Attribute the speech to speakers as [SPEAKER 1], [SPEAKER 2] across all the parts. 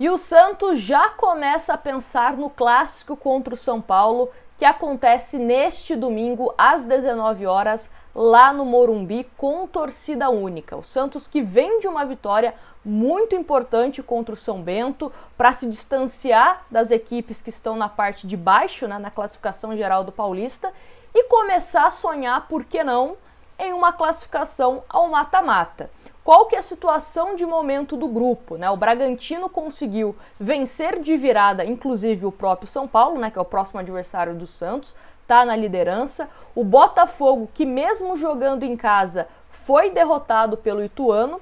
[SPEAKER 1] E o Santos já começa a pensar no clássico contra o São Paulo, que acontece neste domingo às 19 horas lá no Morumbi com torcida única. O Santos que vem de uma vitória muito importante contra o São Bento para se distanciar das equipes que estão na parte de baixo, né, na classificação geral do Paulista, e começar a sonhar, por que não, em uma classificação ao mata-mata qual que é a situação de momento do grupo, né? O Bragantino conseguiu vencer de virada, inclusive o próprio São Paulo, né, que é o próximo adversário do Santos, está na liderança. O Botafogo, que mesmo jogando em casa, foi derrotado pelo Ituano,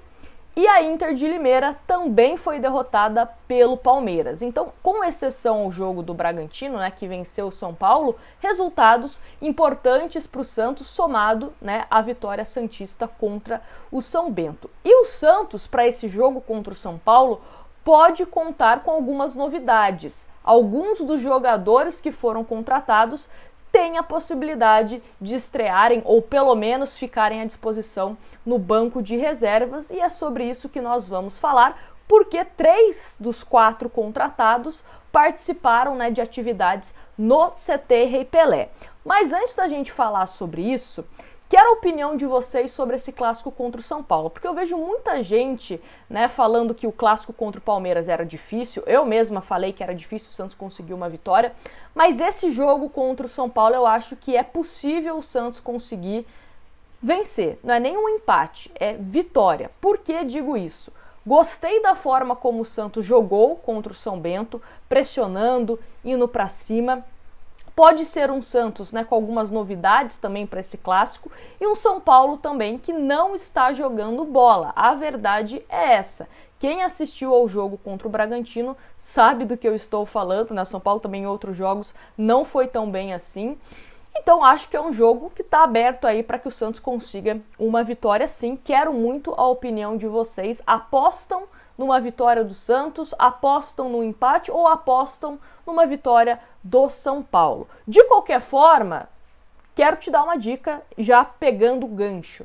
[SPEAKER 1] e a Inter de Limeira também foi derrotada pelo Palmeiras. Então, com exceção ao jogo do Bragantino, né, que venceu o São Paulo, resultados importantes para o Santos, somado né, à vitória santista contra o São Bento. E o Santos, para esse jogo contra o São Paulo, pode contar com algumas novidades. Alguns dos jogadores que foram contratados tem a possibilidade de estrearem ou pelo menos ficarem à disposição no banco de reservas, e é sobre isso que nós vamos falar, porque três dos quatro contratados participaram né, de atividades no CT Rei Pelé. Mas antes da gente falar sobre isso, Quero a opinião de vocês sobre esse clássico contra o São Paulo, porque eu vejo muita gente né, falando que o clássico contra o Palmeiras era difícil. Eu mesma falei que era difícil, o Santos conseguiu uma vitória. Mas esse jogo contra o São Paulo eu acho que é possível o Santos conseguir vencer. Não é nenhum empate, é vitória. Por que digo isso? Gostei da forma como o Santos jogou contra o São Bento, pressionando, indo para cima pode ser um Santos né, com algumas novidades também para esse clássico e um São Paulo também que não está jogando bola. A verdade é essa. Quem assistiu ao jogo contra o Bragantino sabe do que eu estou falando, né? São Paulo também em outros jogos não foi tão bem assim. Então acho que é um jogo que está aberto aí para que o Santos consiga uma vitória sim. Quero muito a opinião de vocês. Apostam numa vitória do Santos, apostam no empate ou apostam numa vitória do São Paulo. De qualquer forma, quero te dar uma dica já pegando o gancho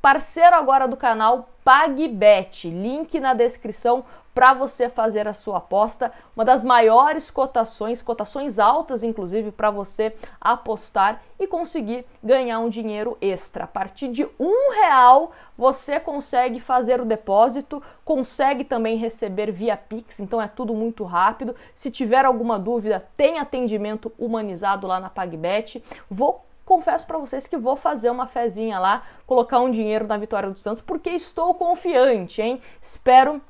[SPEAKER 1] parceiro agora do canal PagBet. Link na descrição para você fazer a sua aposta. Uma das maiores cotações, cotações altas, inclusive, para você apostar e conseguir ganhar um dinheiro extra. A partir de um real você consegue fazer o depósito, consegue também receber via Pix, então é tudo muito rápido. Se tiver alguma dúvida, tem atendimento humanizado lá na PagBet. Vou confesso para vocês que vou fazer uma fezinha lá, colocar um dinheiro na vitória do Santos, porque estou confiante, hein? Espero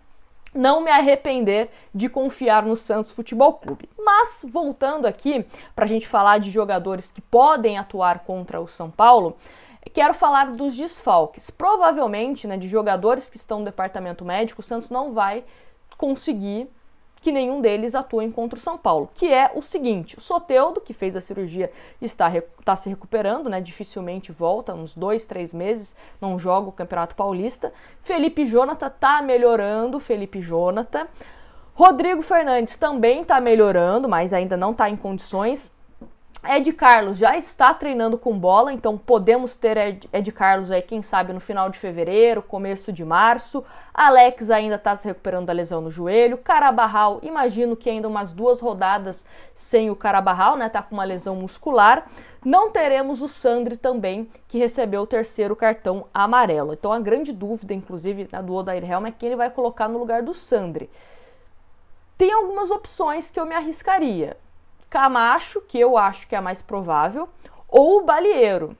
[SPEAKER 1] não me arrepender de confiar no Santos Futebol Clube. Mas voltando aqui para a gente falar de jogadores que podem atuar contra o São Paulo, quero falar dos desfalques. Provavelmente, né, de jogadores que estão no departamento médico, o Santos não vai conseguir que nenhum deles atua contra o São Paulo, que é o seguinte: o Soteudo, que fez a cirurgia, está, está se recuperando, né? Dificilmente volta, uns dois, três meses, não joga o Campeonato Paulista. Felipe Jonathan está melhorando, Felipe Jonathan. Rodrigo Fernandes também está melhorando, mas ainda não está em condições. Ed Carlos já está treinando com bola, então podemos ter Ed, Ed Carlos aí, quem sabe, no final de fevereiro, começo de março. Alex ainda está se recuperando da lesão no joelho. Carabarral, imagino que ainda umas duas rodadas sem o Carabarral, né? Tá com uma lesão muscular. Não teremos o Sandri também, que recebeu o terceiro cartão amarelo. Então a grande dúvida, inclusive, na do Odair Helm é quem ele vai colocar no lugar do Sandri. Tem algumas opções que eu me arriscaria. Camacho, que eu acho que é a mais provável, ou o Balieiro.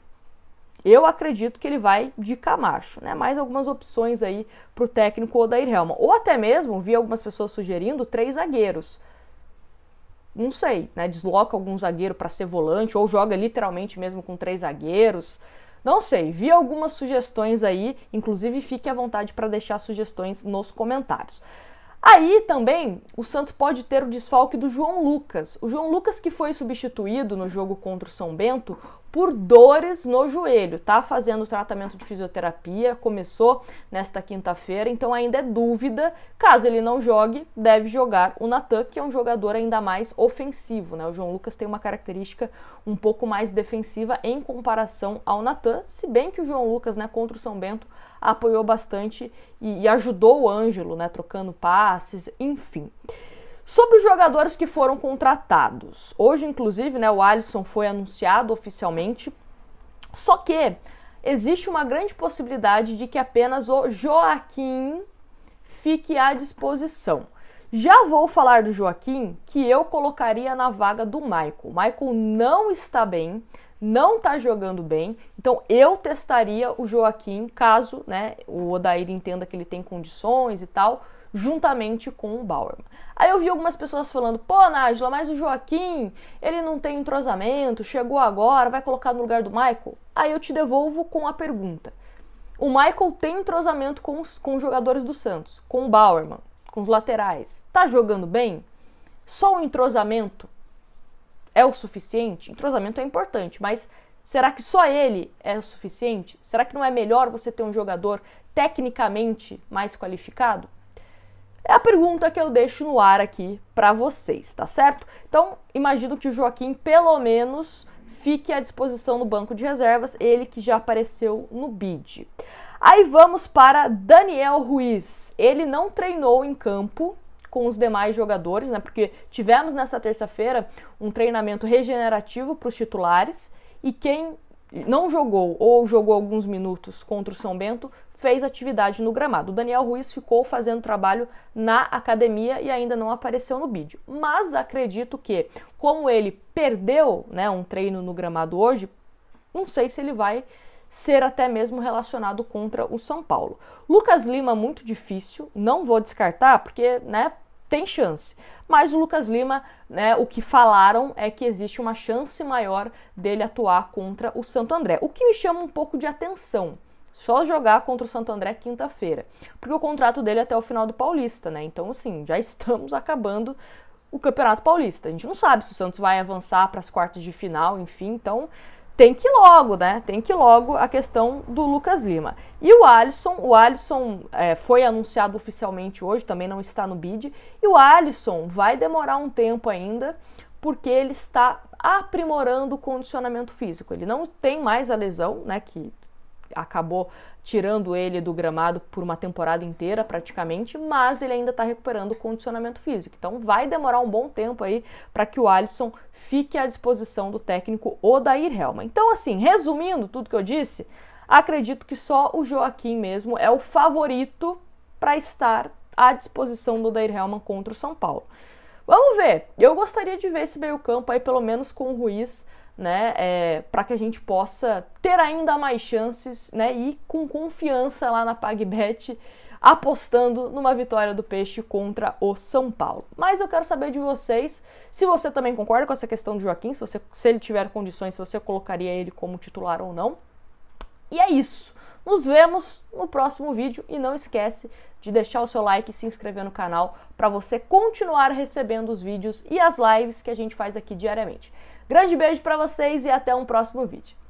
[SPEAKER 1] Eu acredito que ele vai de Camacho, né? Mais algumas opções aí para o técnico Odair Helma. Ou até mesmo, vi algumas pessoas sugerindo, três zagueiros. Não sei, né? Desloca algum zagueiro para ser volante ou joga literalmente mesmo com três zagueiros. Não sei, vi algumas sugestões aí, inclusive fique à vontade para deixar sugestões nos comentários. Aí também o Santos pode ter o desfalque do João Lucas. O João Lucas que foi substituído no jogo contra o São Bento por dores no joelho. Tá fazendo tratamento de fisioterapia, começou nesta quinta-feira, então ainda é dúvida. Caso ele não jogue, deve jogar o Natan, que é um jogador ainda mais ofensivo, né? O João Lucas tem uma característica um pouco mais defensiva em comparação ao Natan, se bem que o João Lucas, né, contra o São Bento, apoiou bastante e, e ajudou o Ângelo, né, trocando passes, enfim. Sobre os jogadores que foram contratados. Hoje, inclusive, né, o Alisson foi anunciado oficialmente. Só que existe uma grande possibilidade de que apenas o Joaquim fique à disposição. Já vou falar do Joaquim, que eu colocaria na vaga do Michael. O Michael não está bem, não está jogando bem, então eu testaria o Joaquim caso né, o Odair entenda que ele tem condições e tal juntamente com o Bauerman. Aí eu vi algumas pessoas falando, pô, Nájila, mas o Joaquim, ele não tem entrosamento, chegou agora, vai colocar no lugar do Michael? Aí eu te devolvo com a pergunta. O Michael tem entrosamento com os, com os jogadores do Santos, com o Bauerman, com os laterais. Tá jogando bem? Só o entrosamento é o suficiente? Entrosamento é importante, mas será que só ele é o suficiente? Será que não é melhor você ter um jogador tecnicamente mais qualificado? É a pergunta que eu deixo no ar aqui para vocês, tá certo? Então, imagino que o Joaquim, pelo menos, fique à disposição no banco de reservas, ele que já apareceu no bid. Aí vamos para Daniel Ruiz. Ele não treinou em campo com os demais jogadores, né? Porque tivemos nessa terça-feira um treinamento regenerativo para os titulares e quem não jogou ou jogou alguns minutos contra o São Bento fez atividade no gramado. O Daniel Ruiz ficou fazendo trabalho na academia e ainda não apareceu no vídeo. Mas acredito que, como ele perdeu né, um treino no gramado hoje, não sei se ele vai ser até mesmo relacionado contra o São Paulo. Lucas Lima, muito difícil, não vou descartar, porque né, tem chance. Mas o Lucas Lima, né, o que falaram é que existe uma chance maior dele atuar contra o Santo André. O que me chama um pouco de atenção só jogar contra o Santo André quinta-feira, porque o contrato dele é até o final do Paulista, né? Então, assim, já estamos acabando o Campeonato Paulista. A gente não sabe se o Santos vai avançar para as quartas de final, enfim, então tem que ir logo, né? Tem que ir logo a questão do Lucas Lima. E o Alisson, o Alisson é, foi anunciado oficialmente hoje, também não está no bid, e o Alisson vai demorar um tempo ainda, porque ele está aprimorando o condicionamento físico. Ele não tem mais a lesão, né, que acabou tirando ele do gramado por uma temporada inteira praticamente, mas ele ainda está recuperando o condicionamento físico. Então vai demorar um bom tempo aí para que o Alisson fique à disposição do técnico Odair Helma. Então assim, resumindo tudo que eu disse, acredito que só o Joaquim mesmo é o favorito para estar à disposição do Odair Helma contra o São Paulo. Vamos ver. Eu gostaria de ver esse meio-campo aí pelo menos com o Ruiz né, é, para que a gente possa ter ainda mais chances, né, e com confiança lá na PagBet apostando numa vitória do Peixe contra o São Paulo. Mas eu quero saber de vocês se você também concorda com essa questão do Joaquim, se, você, se ele tiver condições, se você colocaria ele como titular ou não. E é isso. Nos vemos no próximo vídeo e não esquece de deixar o seu like e se inscrever no canal para você continuar recebendo os vídeos e as lives que a gente faz aqui diariamente. Grande beijo para vocês e até um próximo vídeo.